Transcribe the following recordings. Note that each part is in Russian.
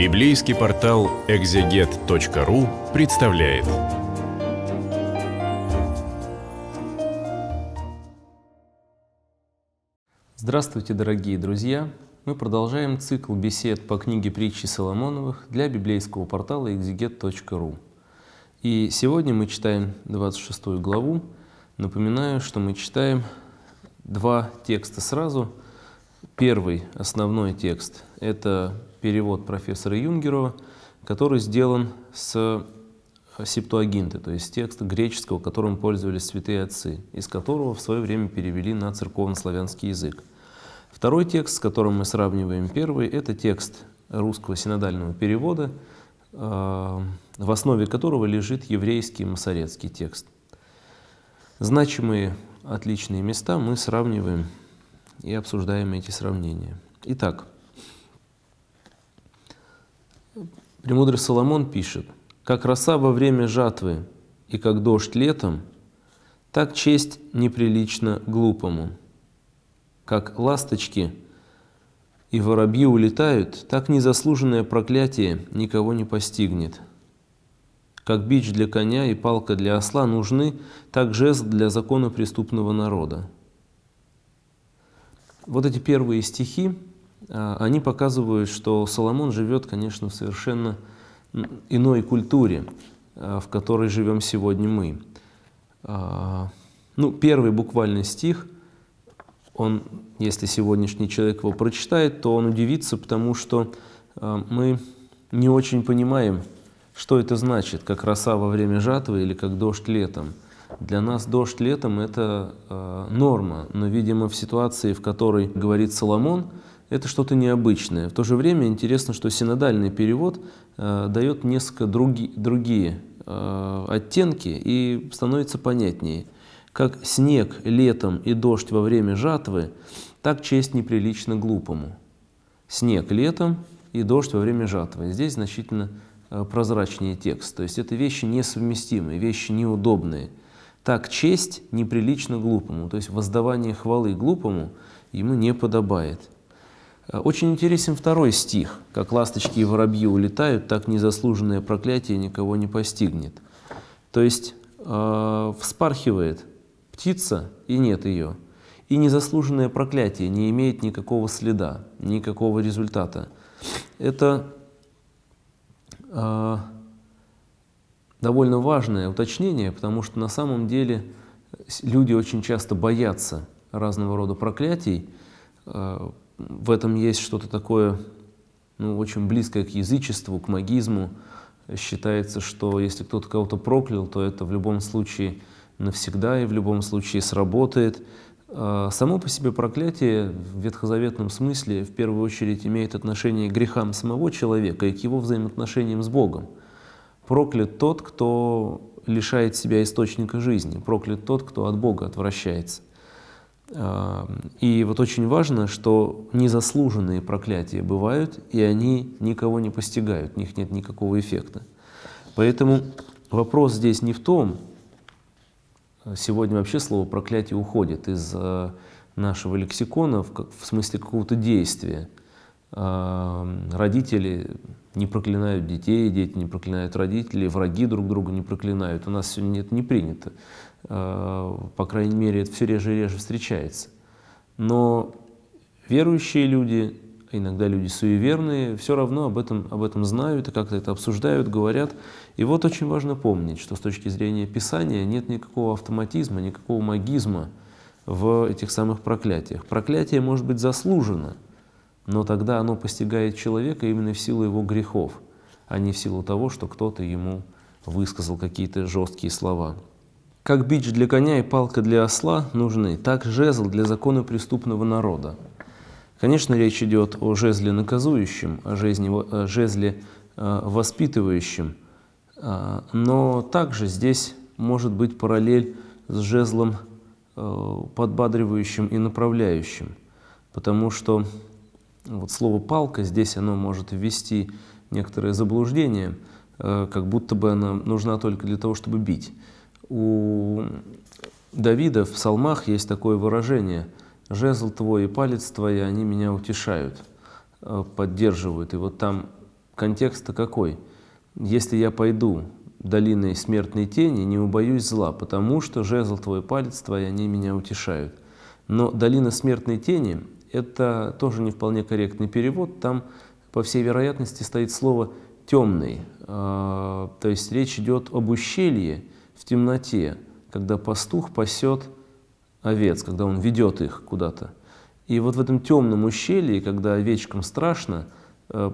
Библейский портал экзегет.ру представляет. Здравствуйте, дорогие друзья! Мы продолжаем цикл бесед по книге притчи Соломоновых для библейского портала экзегет.ру. И сегодня мы читаем 26 главу. Напоминаю, что мы читаем два текста сразу. Первый основной текст это перевод профессора Юнгерова, который сделан с септуагинты, то есть текста греческого, которым пользовались святые отцы, из которого в свое время перевели на церковнославянский язык. Второй текст, с которым мы сравниваем первый, это текст русского синодального перевода, э, в основе которого лежит еврейский масорецкий текст. Значимые отличные места мы сравниваем и обсуждаем эти сравнения. Итак, Премудрый Соломон пишет, «Как роса во время жатвы и как дождь летом, так честь неприлично глупому. Как ласточки и воробьи улетают, так незаслуженное проклятие никого не постигнет. Как бич для коня и палка для осла нужны, так жест для закона преступного народа». Вот эти первые стихи а, они показывают, что Соломон живет, конечно, в совершенно иной культуре, а, в которой живем сегодня мы. А, ну, первый буквально стих, он, если сегодняшний человек его прочитает, то он удивится, потому что мы не очень понимаем, что это значит, как роса во время жатвы или как дождь летом. Для нас дождь летом – это э, норма, но, видимо, в ситуации, в которой говорит Соломон – это что-то необычное. В то же время интересно, что синодальный перевод э, дает несколько други, другие э, оттенки и становится понятнее. Как снег летом и дождь во время жатвы, так честь неприлично глупому. Снег летом и дождь во время жатвы. Здесь значительно э, прозрачнее текст. То есть это вещи несовместимые, вещи неудобные. Так честь неприлично глупому, то есть воздавание хвалы глупому ему не подобает. Э, очень интересен второй стих. «Как ласточки и воробьи улетают, так незаслуженное проклятие никого не постигнет». То есть э, вспархивает птица, и нет ее. И незаслуженное проклятие не имеет никакого следа, никакого результата. Это э, довольно важное уточнение, потому что на самом деле э, люди очень часто боятся разного рода проклятий, э, в этом есть что-то такое, ну, очень близкое к язычеству, к магизму. Считается, что если кто-то кого-то проклял, то это в любом случае навсегда и в любом случае сработает. А, само по себе проклятие в ветхозаветном смысле в первую очередь имеет отношение к грехам самого человека и к его взаимоотношениям с Богом. Проклят тот, кто лишает себя источника жизни, проклят тот, кто от Бога отвращается. И вот очень важно, что незаслуженные проклятия бывают, и они никого не постигают, у них нет никакого эффекта. Поэтому вопрос здесь не в том, сегодня вообще слово проклятие уходит из э, нашего лексикона в смысле какого-то действия. Родители не проклинают детей, дети не проклинают родителей, враги друг друга не проклинают. У нас сегодня это не принято. Э, по крайней мере, это все реже и реже встречается. Но верующие люди, иногда люди суеверные, все равно об этом, об этом знают и как-то это обсуждают, говорят. И вот очень важно помнить, что с точки зрения Писания нет никакого автоматизма, никакого магизма в этих самых проклятиях. Проклятие может быть заслужено, но тогда оно постигает человека именно в силу его грехов, а не в силу того, что кто-то ему высказал какие-то жесткие слова. Как бич для коня и палка для осла нужны, так жезл для закона преступного народа. Конечно, речь идет о жезле наказующем, о, жезне, о жезле э, воспитывающем, э, но также здесь может быть параллель с жезлом э, подбадривающим и направляющим, потому что вот слово «палка» здесь оно может ввести некоторое заблуждение, как будто бы она нужна только для того, чтобы бить у Давида в псалмах есть такое выражение «Жезл твой и палец твой, они меня утешают, э, поддерживают». И вот там контекст-то какой? «Если я пойду долиной смертной тени, не убоюсь зла, потому что жезл твой и палец твой, они меня утешают». Но «долина смертной тени» — это тоже не вполне корректный перевод. Там, по всей вероятности, стоит слово «темный». Э, то есть речь идет об ущелье, в темноте, когда пастух пасет овец, когда он ведет их куда-то. И вот в этом темном ущелье, когда овечкам страшно, э,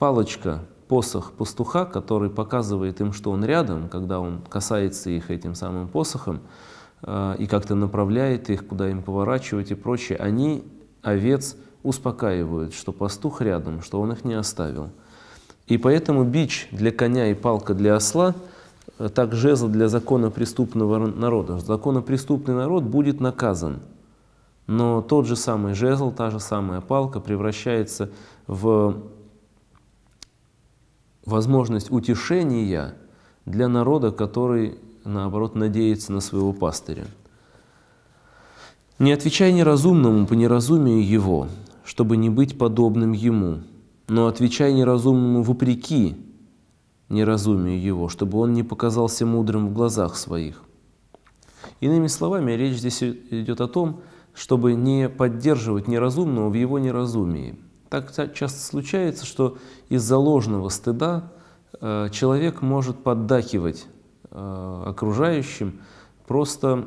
палочка, посох пастуха, который показывает им, что он рядом, когда он касается их этим самым посохом, э, и как-то направляет их, куда им поворачивать и прочее, они овец успокаивают, что пастух рядом, что он их не оставил. И поэтому бич для коня и палка для осла — так жезл для закона преступного народа. Закона преступный народ будет наказан. Но тот же самый жезл, та же самая палка превращается в возможность утешения для народа, который, наоборот, надеется на своего пастыря. «Не отвечай неразумному по неразумию его, чтобы не быть подобным ему, но отвечай неразумному вопреки неразумию его, чтобы он не показался мудрым в глазах своих. Иными словами, речь здесь идет о том, чтобы не поддерживать неразумного в его неразумии. Так часто случается, что из-за ложного стыда э, человек может поддакивать э, окружающим, просто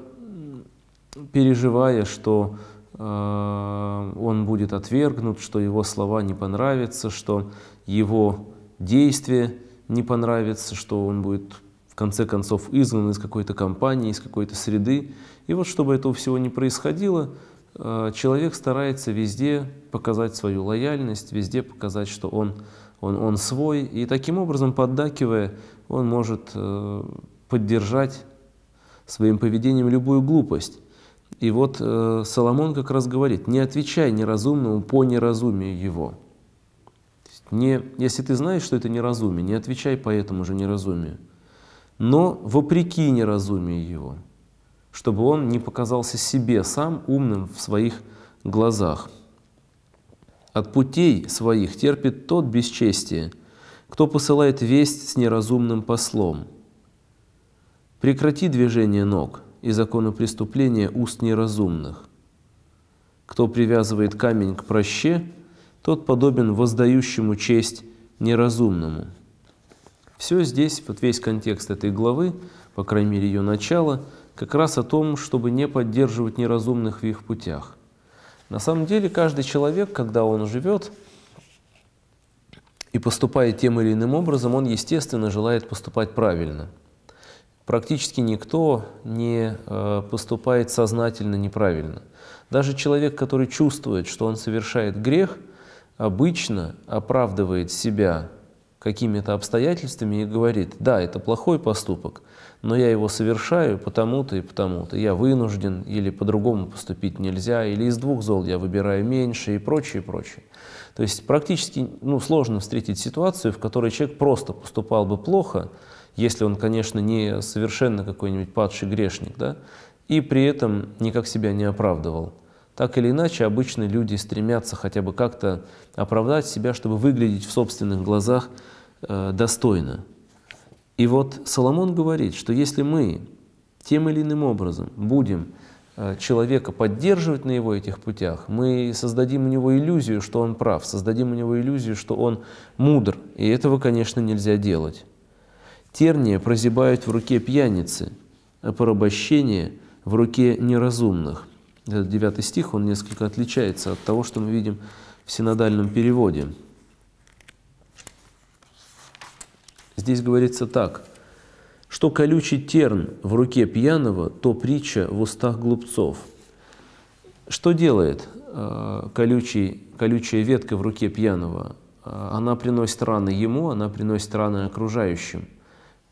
переживая, что э, он будет отвергнут, что его слова не понравятся, что его действия не понравится, что он будет в конце концов изгнан из какой-то компании, из какой-то среды. И вот чтобы этого всего не происходило, э, человек старается везде показать свою лояльность, везде показать, что он, он, он свой. И таким образом, поддакивая, он может э, поддержать своим поведением любую глупость. И вот э, Соломон как раз говорит, не отвечай неразумному по неразумию его. Не, если ты знаешь, что это неразумие, не отвечай по этому же неразумию, но вопреки неразумию его, чтобы он не показался себе сам умным в своих глазах. От путей своих терпит тот бесчестие, кто посылает весть с неразумным послом. Прекрати движение ног и закону преступления уст неразумных. Кто привязывает камень к проще, тот подобен воздающему честь неразумному. Все здесь, вот весь контекст этой главы, по крайней мере ее начало, как раз о том, чтобы не поддерживать неразумных в их путях. На самом деле каждый человек, когда он живет и поступает тем или иным образом, он, естественно, желает поступать правильно. Практически никто не э, поступает сознательно неправильно. Даже человек, который чувствует, что он совершает грех – обычно оправдывает себя какими-то обстоятельствами и говорит, да, это плохой поступок, но я его совершаю потому-то и потому-то, я вынужден или по-другому поступить нельзя, или из двух зол я выбираю меньше и прочее, прочее. То есть практически ну, сложно встретить ситуацию, в которой человек просто поступал бы плохо, если он, конечно, не совершенно какой-нибудь падший грешник, да, и при этом никак себя не оправдывал. Так или иначе, обычно люди стремятся хотя бы как-то оправдать себя, чтобы выглядеть в собственных глазах э, достойно. И вот Соломон говорит, что если мы тем или иным образом будем э, человека поддерживать на его этих путях, мы создадим у него иллюзию, что он прав, создадим у него иллюзию, что он мудр, и этого, конечно, нельзя делать. Терния прозябают в руке пьяницы, а порабощение в руке неразумных этот девятый стих, он несколько отличается от того, что мы видим в синодальном переводе. Здесь говорится так. «Что колючий терн в руке пьяного, то притча в устах глупцов». Что делает э, колючий, колючая ветка в руке пьяного? Э, она приносит раны ему, она приносит раны окружающим.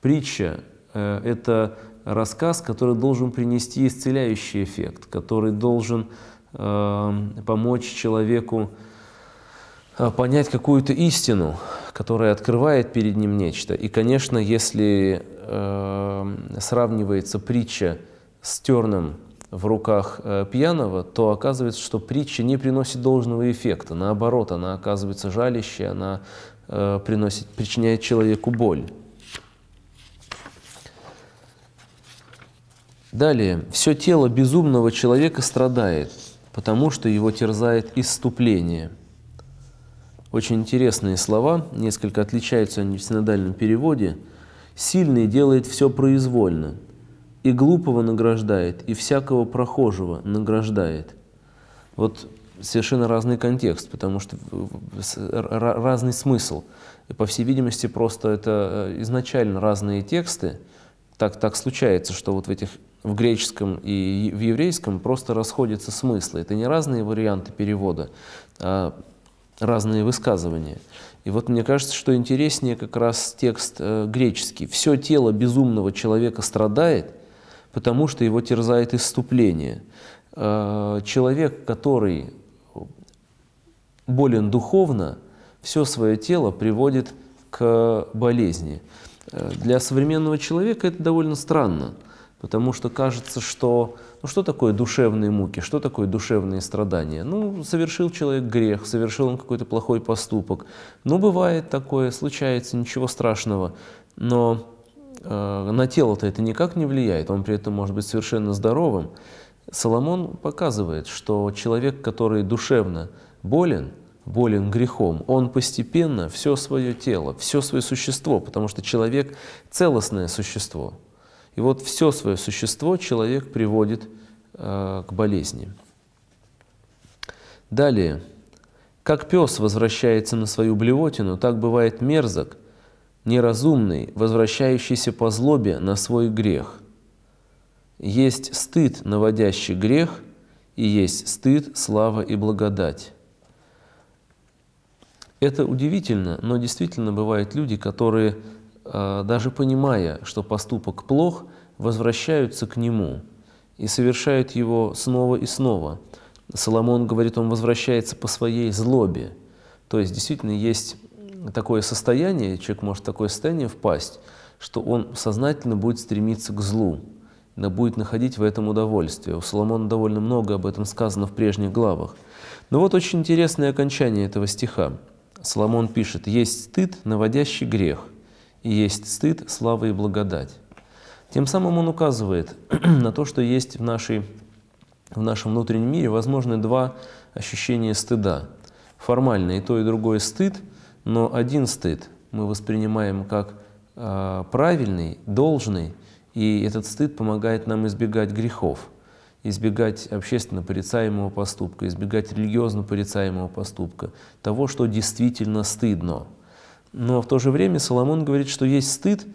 Притча э, это рассказ, который должен принести исцеляющий эффект, который должен э, помочь человеку э, понять какую-то истину, которая открывает перед ним нечто. И, конечно, если э, сравнивается притча с терным в руках э, пьяного, то оказывается, что притча не приносит должного эффекта. Наоборот, она оказывается жалящей, она э, приносит, причиняет человеку боль. Далее. Все тело безумного человека страдает, потому что его терзает иступление. Очень интересные слова, несколько отличаются они в синодальном переводе. «Сильный делает все произвольно, и глупого награждает, и всякого прохожего награждает». Вот совершенно разный контекст, потому что разный смысл. И, по всей видимости, просто это э, изначально разные тексты. Так, так случается, что вот в этих в греческом и в еврейском просто расходятся смыслы. Это не разные варианты перевода, а разные высказывания. И вот мне кажется, что интереснее как раз текст э, греческий. «Все тело безумного человека страдает, потому что его терзает исступление». Э, человек, который болен духовно, все свое тело приводит к болезни. Э, для современного человека это довольно странно – Потому что кажется, что ну что такое душевные муки, что такое душевные страдания? Ну, совершил человек грех, совершил он какой-то плохой поступок. Ну, бывает такое, случается, ничего страшного. Но э, на тело-то это никак не влияет, он при этом может быть совершенно здоровым. Соломон показывает, что человек, который душевно болен, болен грехом, он постепенно все свое тело, все свое существо, потому что человек целостное существо, и вот все свое существо человек приводит э, к болезни. Далее. Как пес возвращается на свою блевотину, так бывает мерзок, неразумный, возвращающийся по злобе на свой грех. Есть стыд, наводящий грех, и есть стыд, слава и благодать. Это удивительно, но действительно бывают люди, которые Э, даже понимая, что поступок плох, возвращаются к нему и совершают его снова и снова. Соломон говорит, он возвращается по своей злобе. То есть действительно есть такое состояние, человек может в такое состояние впасть, что он сознательно будет стремиться к злу, будет находить в этом удовольствие. У Соломона довольно много об этом сказано в прежних главах. Но ну вот очень интересное окончание этого стиха. Соломон пишет, «Есть стыд, наводящий грех, и есть стыд, слава и благодать. Тем самым он указывает на то, что есть в, нашей, в нашем внутреннем мире, возможны два ощущения стыда. Формально и то, и другое стыд, но один стыд мы воспринимаем как э, правильный, должный, и этот стыд помогает нам избегать грехов, избегать общественно порицаемого поступка, избегать религиозно порицаемого поступка, того, что действительно стыдно – но в то же время Соломон говорит, что есть стыд,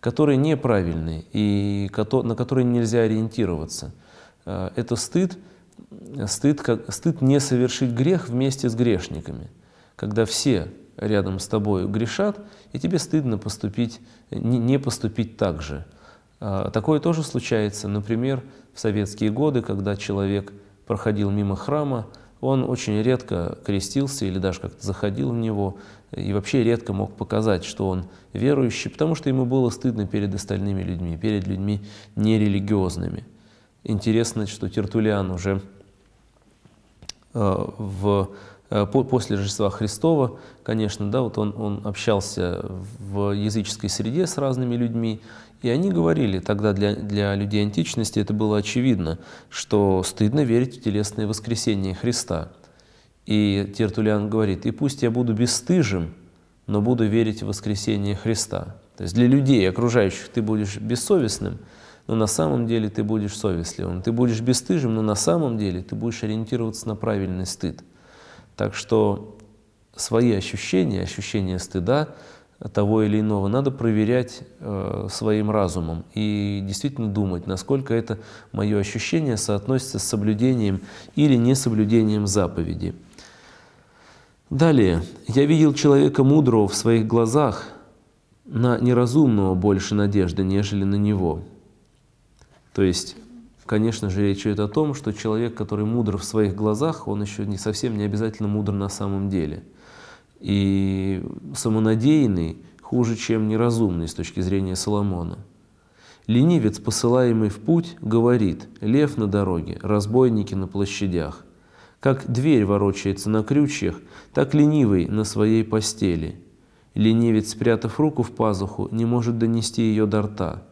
который неправильный и на который нельзя ориентироваться. Э, это стыд, стыд, как, стыд не совершить грех вместе с грешниками, когда все рядом с тобой грешат, и тебе стыдно поступить, э, не поступить так же. Э, такое тоже случается, например, в советские годы, когда человек проходил мимо храма, он очень редко крестился или даже как-то заходил в него, и вообще редко мог показать, что он верующий, потому что ему было стыдно перед остальными людьми, перед людьми нерелигиозными. Интересно, что Тертулиан уже э, в, э, после Рождества Христова, конечно, да, вот он, он общался в языческой среде с разными людьми, и они говорили тогда для, для людей античности, это было очевидно, что стыдно верить в телесное воскресение Христа – и Тертулиан говорит, и пусть я буду бесстыжим, но буду верить в воскресение Христа. То есть для людей, окружающих, ты будешь бессовестным, но на самом деле ты будешь совестливым. Ты будешь бесстыжим, но на самом деле ты будешь ориентироваться на правильный стыд. Так что свои ощущения, ощущения стыда, того или иного, надо проверять э, своим разумом и действительно думать, насколько это мое ощущение соотносится с соблюдением или несоблюдением заповеди. Далее. «Я видел человека мудрого в своих глазах, на неразумного больше надежды, нежели на него». То есть, конечно же, речь идет о том, что человек, который мудр в своих глазах, он еще не совсем не обязательно мудр на самом деле. И самонадеянный хуже, чем неразумный с точки зрения Соломона. Ленивец, посылаемый в путь, говорит «Лев на дороге, разбойники на площадях» как дверь ворочается на крючьях, так ленивый на своей постели. Ленивец, спрятав руку в пазуху, не может донести ее до рта.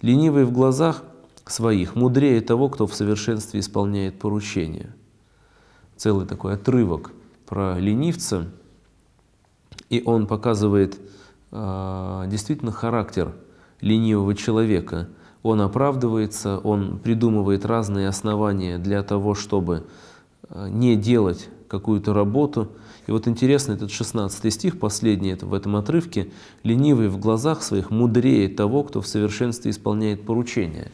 Ленивый в глазах своих мудрее того, кто в совершенстве исполняет поручение. Целый такой отрывок про ленивца, и он показывает э, действительно характер ленивого человека. Он оправдывается, он придумывает разные основания для того, чтобы Э, не делать какую-то работу. И вот интересно, этот 16 стих, последний в этом отрывке, «Ленивый в глазах своих мудрее того, кто в совершенстве исполняет поручение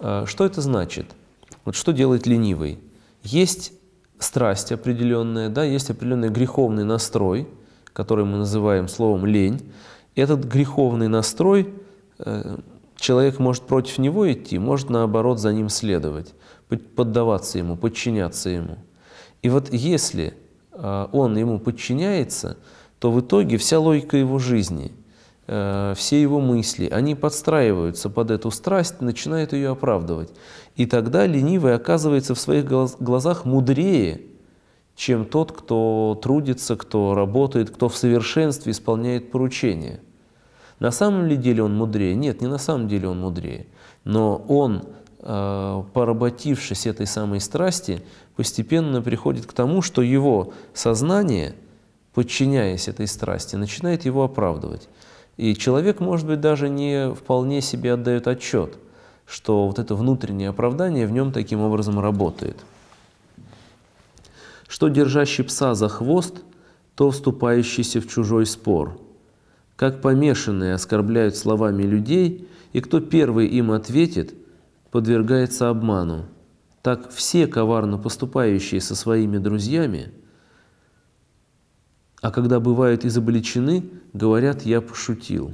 э, Что это значит? Вот что делает ленивый? Есть страсть определенная, да, есть определенный греховный настрой, который мы называем словом лень. Этот греховный настрой, э, человек может против него идти, может наоборот за ним следовать поддаваться ему, подчиняться ему. И вот если а, он ему подчиняется, то в итоге вся логика его жизни, э, все его мысли, они подстраиваются под эту страсть, начинают ее оправдывать. И тогда ленивый оказывается в своих глазах мудрее, чем тот, кто трудится, кто работает, кто в совершенстве исполняет поручения. На самом ли деле он мудрее? Нет, не на самом деле он мудрее. Но он Э, поработившись этой самой страсти, постепенно приходит к тому, что его сознание, подчиняясь этой страсти, начинает его оправдывать. И человек, может быть, даже не вполне себе отдает отчет, что вот это внутреннее оправдание в нем таким образом работает. Что держащий пса за хвост, то вступающийся в чужой спор. Как помешанные оскорбляют словами людей, и кто первый им ответит, подвергается обману. Так все коварно поступающие со своими друзьями, а когда бывают изобличены, говорят «я пошутил».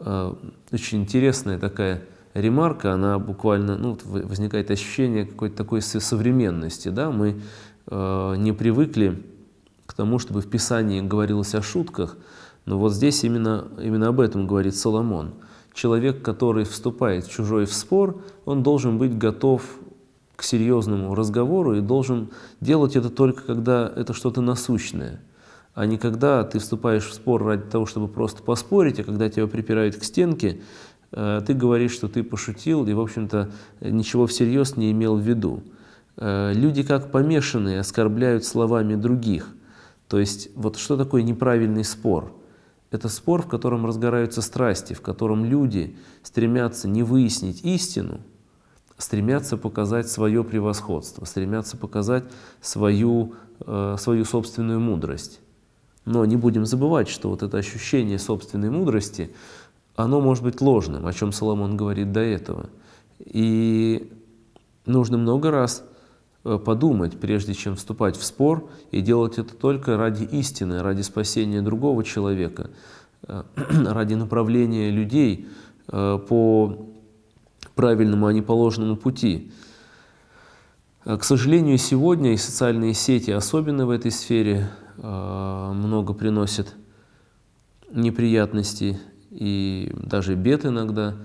А, очень интересная такая ремарка, она буквально, ну, возникает ощущение какой-то такой современности, да, мы э, не привыкли к тому, чтобы в Писании говорилось о шутках, но вот здесь именно, именно об этом говорит Соломон – человек, который вступает чужой в спор, он должен быть готов к серьезному разговору и должен делать это только когда это что-то насущное, а не когда ты вступаешь в спор ради того, чтобы просто поспорить, а когда тебя припирают к стенке, э, ты говоришь, что ты пошутил и, в общем-то, ничего всерьез не имел в виду. Э, люди как помешанные оскорбляют словами других. То есть вот что такое неправильный спор – это спор, в котором разгораются страсти, в котором люди стремятся не выяснить истину, стремятся показать свое превосходство, стремятся показать свою, э, свою собственную мудрость. Но не будем забывать, что вот это ощущение собственной мудрости, оно может быть ложным, о чем Соломон говорит до этого. И нужно много раз Э, подумать, прежде чем вступать в спор, и делать это только ради истины, ради спасения другого человека, э, ради направления людей э, по правильному, а не положенному пути. К сожалению, сегодня и социальные сети, особенно в этой сфере, много приносят неприятностей и даже бед иногда,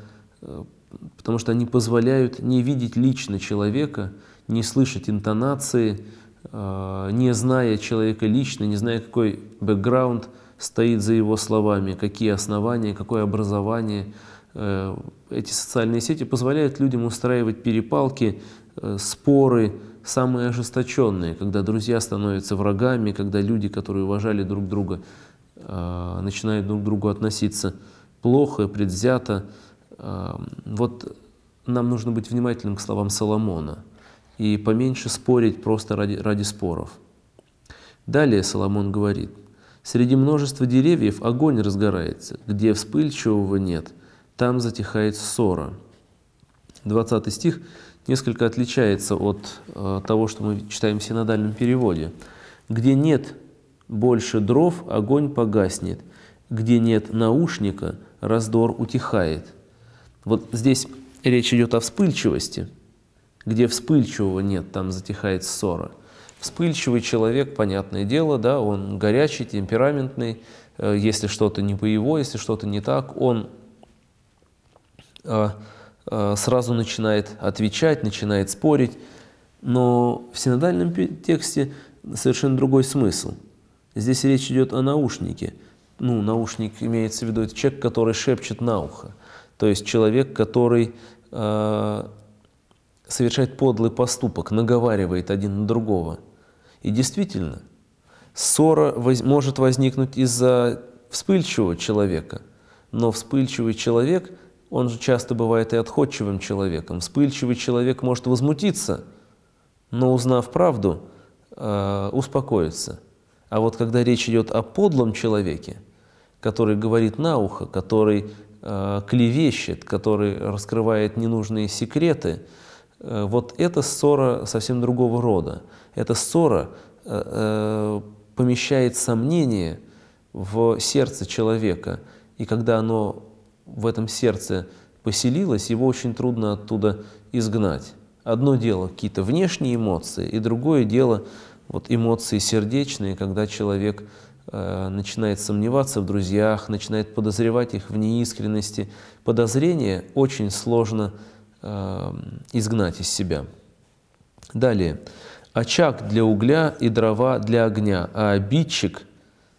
потому что они позволяют не видеть лично человека – не слышать интонации, а, не зная человека лично, не зная, какой бэкграунд стоит за его словами, какие основания, какое образование. Э, эти социальные сети позволяют людям устраивать перепалки, э, споры, самые ожесточенные, когда друзья становятся врагами, когда люди, которые уважали друг друга, а, начинают друг к другу относиться плохо, предвзято. Вот нам нужно быть внимательным к словам Соломона – и поменьше спорить просто ради, ради споров. Далее Соломон говорит, «Среди множества деревьев огонь разгорается, где вспыльчивого нет, там затихает ссора». 20 стих несколько отличается от э, того, что мы читаем в синодальном переводе. «Где нет больше дров, огонь погаснет, где нет наушника, раздор утихает». Вот здесь речь идет о вспыльчивости – где вспыльчивого нет, там затихает ссора. Вспыльчивый человек, понятное дело, да, он горячий, темпераментный, э, если что-то не по его, если что-то не так, он э, э, сразу начинает отвечать, начинает спорить, но в синодальном тексте совершенно другой смысл. Здесь речь идет о наушнике. Ну, наушник имеется в виду это человек, который шепчет на ухо, то есть человек, который совершает подлый поступок, наговаривает один на другого. И действительно, ссора воз может возникнуть из-за вспыльчивого человека, но вспыльчивый человек, он же часто бывает и отходчивым человеком. Вспыльчивый человек может возмутиться, но узнав правду, э, успокоится. А вот когда речь идет о подлом человеке, который говорит на ухо, который э, клевещет, который раскрывает ненужные секреты, Э, вот эта ссора совсем другого рода. Эта ссора э, э, помещает сомнение в сердце человека, и когда оно в этом сердце поселилось, его очень трудно оттуда изгнать. Одно дело какие-то внешние эмоции, и другое дело вот эмоции сердечные, когда человек э, начинает сомневаться в друзьях, начинает подозревать их в неискренности. Подозрение очень сложно Э, изгнать из себя. Далее. Очаг для угля и дрова для огня, а обидчик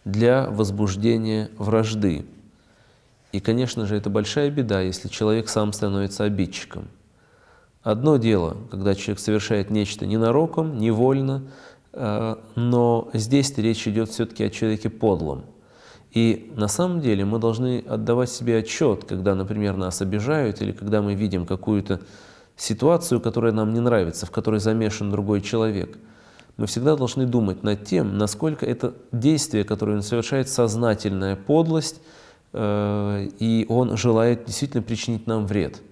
для возбуждения вражды. И, конечно же, это большая беда, если человек сам становится обидчиком. Одно дело, когда человек совершает нечто ненароком, невольно, э, но здесь речь идет все-таки о человеке подлом – и на самом деле мы должны отдавать себе отчет, когда, например, нас обижают или когда мы видим какую-то ситуацию, которая нам не нравится, в которой замешан другой человек. Мы всегда должны думать над тем, насколько это действие, которое он совершает, сознательная подлость, э, и он желает действительно причинить нам вред.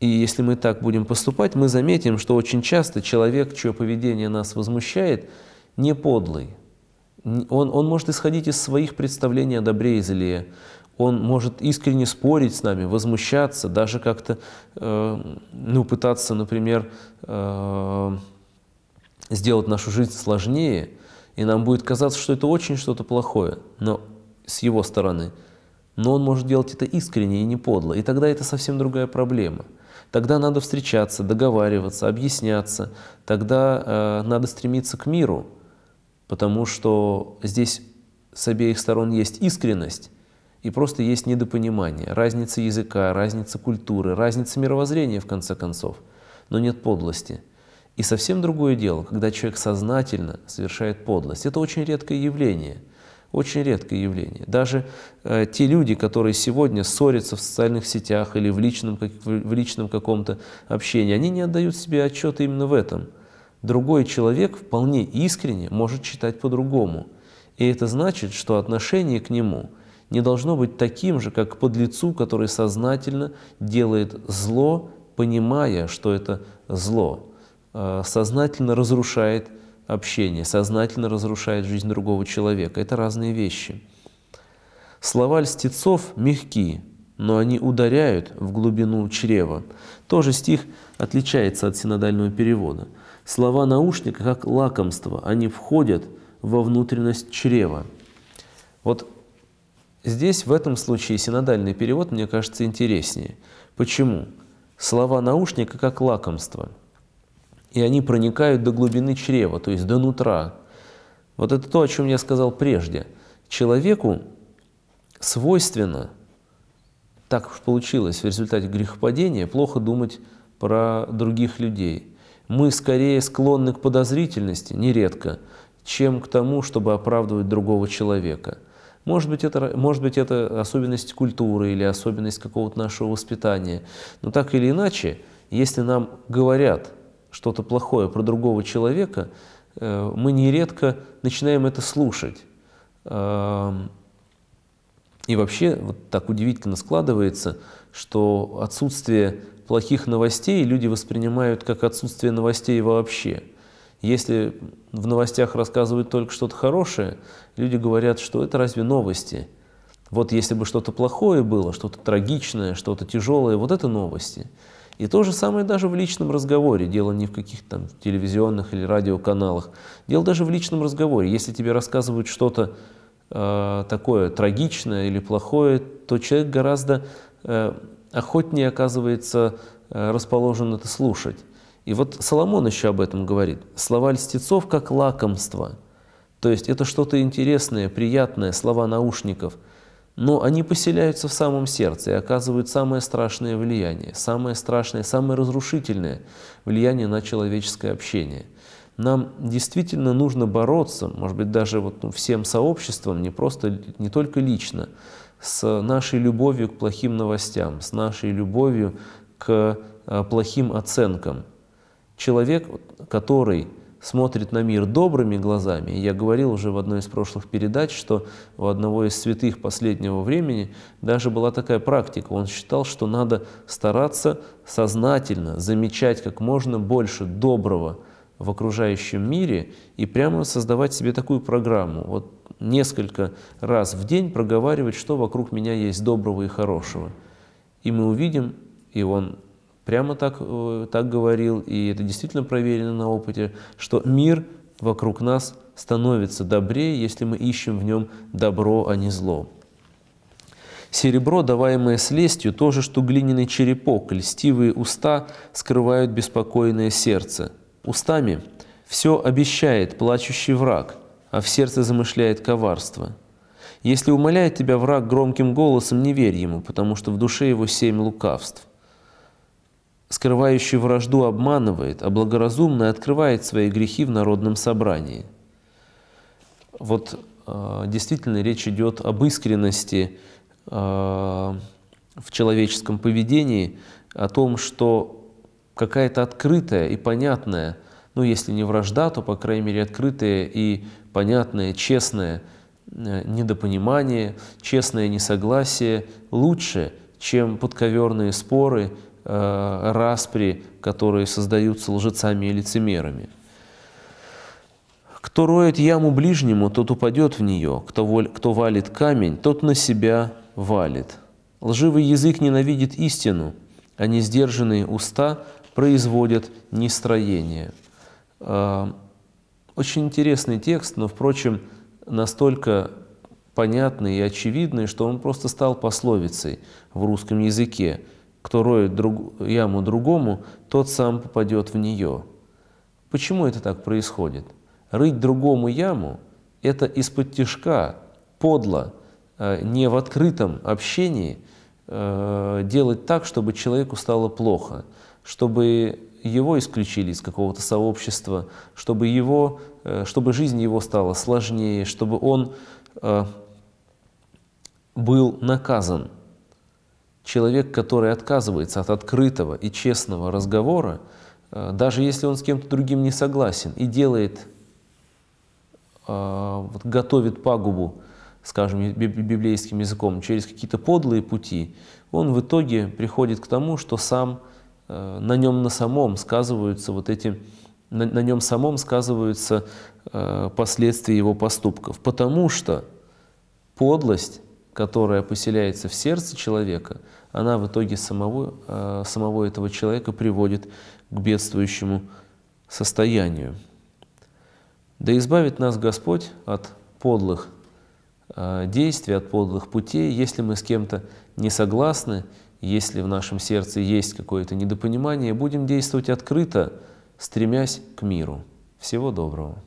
И если мы так будем поступать, мы заметим, что очень часто человек, чье поведение нас возмущает, не подлый, он, он может исходить из своих представлений о добре и зле, он может искренне спорить с нами, возмущаться, даже как-то э, ну, пытаться, например, э, сделать нашу жизнь сложнее, и нам будет казаться, что это очень что-то плохое, но с его стороны. Но он может делать это искренне и не подло, и тогда это совсем другая проблема. Тогда надо встречаться, договариваться, объясняться, тогда э, надо стремиться к миру – потому что здесь с обеих сторон есть искренность и просто есть недопонимание, разница языка, разница культуры, разница мировоззрения, в конце концов, но нет подлости. И совсем другое дело, когда человек сознательно совершает подлость. Это очень редкое явление. Очень редкое явление. Даже э, те люди, которые сегодня ссорятся в социальных сетях или в личном, как, в личном каком-то общении, они не отдают себе отчета именно в этом – Другой человек вполне искренне может читать по-другому. И это значит, что отношение к нему не должно быть таким же, как к подлецу, который сознательно делает зло, понимая, что это зло, а, сознательно разрушает общение, сознательно разрушает жизнь другого человека. Это разные вещи. Слова льстецов мягкие, но они ударяют в глубину чрева. Тоже стих отличается от синодального перевода. Слова наушника как лакомство, они входят во внутренность чрева. Вот здесь в этом случае синодальный перевод, мне кажется, интереснее. Почему? Слова наушника как лакомство, и они проникают до глубины чрева, то есть до нутра. Вот это то, о чем я сказал прежде. Человеку свойственно, так уж получилось в результате грехопадения, плохо думать про других людей. Мы скорее склонны к подозрительности, нередко, чем к тому, чтобы оправдывать другого человека. Может быть, это, может быть, это особенность культуры или особенность какого-то нашего воспитания. Но так или иначе, если нам говорят что-то плохое про другого человека, э, мы нередко начинаем это слушать. И вообще вот так удивительно складывается, что отсутствие плохих новостей люди воспринимают как отсутствие новостей вообще. Если в новостях рассказывают только что-то хорошее, люди говорят, что это разве новости? Вот если бы что-то плохое было, что-то трагичное, что-то тяжелое, вот это новости. И то же самое даже в личном разговоре. Дело не в каких-то там телевизионных или радиоканалах. Дело даже в личном разговоре. Если тебе рассказывают что-то э, такое трагичное или плохое, то человек гораздо э, охотнее, оказывается, э, расположен это слушать. И вот Соломон еще об этом говорит. Слова льстецов как лакомство. То есть это что-то интересное, приятное, слова наушников. Но они поселяются в самом сердце и оказывают самое страшное влияние, самое страшное, самое разрушительное влияние на человеческое общение. Нам действительно нужно бороться, может быть, даже вот ну, всем сообществом, не, просто, не только лично, с нашей любовью к плохим новостям, с нашей любовью к э, плохим оценкам. Человек, который смотрит на мир добрыми глазами. Я говорил уже в одной из прошлых передач, что у одного из святых последнего времени даже была такая практика. Он считал, что надо стараться сознательно замечать как можно больше доброго в окружающем мире и прямо создавать себе такую программу. Вот несколько раз в день проговаривать, что вокруг меня есть доброго и хорошего. И мы увидим, и он прямо так, э, так говорил, и это действительно проверено на опыте, что мир вокруг нас становится добрее, если мы ищем в нем добро, а не зло. Серебро, даваемое слестью, то же, что глиняный черепок, льстивые уста скрывают беспокойное сердце. Устами все обещает плачущий враг – а в сердце замышляет коварство. Если умоляет тебя враг громким голосом, не верь ему, потому что в душе его семь лукавств. Скрывающий вражду обманывает, а благоразумный открывает свои грехи в народном собрании. Вот а, действительно речь идет об искренности а, в человеческом поведении, о том, что какая-то открытая и понятная, ну если не вражда, то, по крайней мере, открытая и понятное, честное э, недопонимание, честное несогласие лучше, чем подковерные споры, э, распри, которые создаются лжецами и лицемерами. Кто роет яму ближнему, тот упадет в нее, кто, воль, кто валит камень, тот на себя валит. Лживый язык ненавидит истину, а несдержанные уста производят нестроение. Э, очень интересный текст, но, впрочем, настолько понятный и очевидный, что он просто стал пословицей в русском языке. Кто роет друг, яму другому, тот сам попадет в нее. Почему это так происходит? Рыть другому яму – это из-под тяжка, подло, э, не в открытом общении э, делать так, чтобы человеку стало плохо, чтобы его исключили из какого-то сообщества, чтобы, его, э, чтобы жизнь его стала сложнее, чтобы он э, был наказан. Человек, который отказывается от открытого и честного разговора, э, даже если он с кем-то другим не согласен и делает, вот, готовит пагубу, скажем, библейским языком, через какие-то подлые пути, он в итоге приходит к тому, что сам – Э, на нем на самом сказываются вот эти, на, на нем самом сказываются э, последствия его поступков, потому что подлость, которая поселяется в сердце человека, она в итоге самого, э, самого этого человека приводит к бедствующему состоянию. Да избавит нас Господь от подлых э, действий, от подлых путей, если мы с кем-то не согласны, если в нашем сердце есть какое-то недопонимание, будем действовать открыто, стремясь к миру. Всего доброго.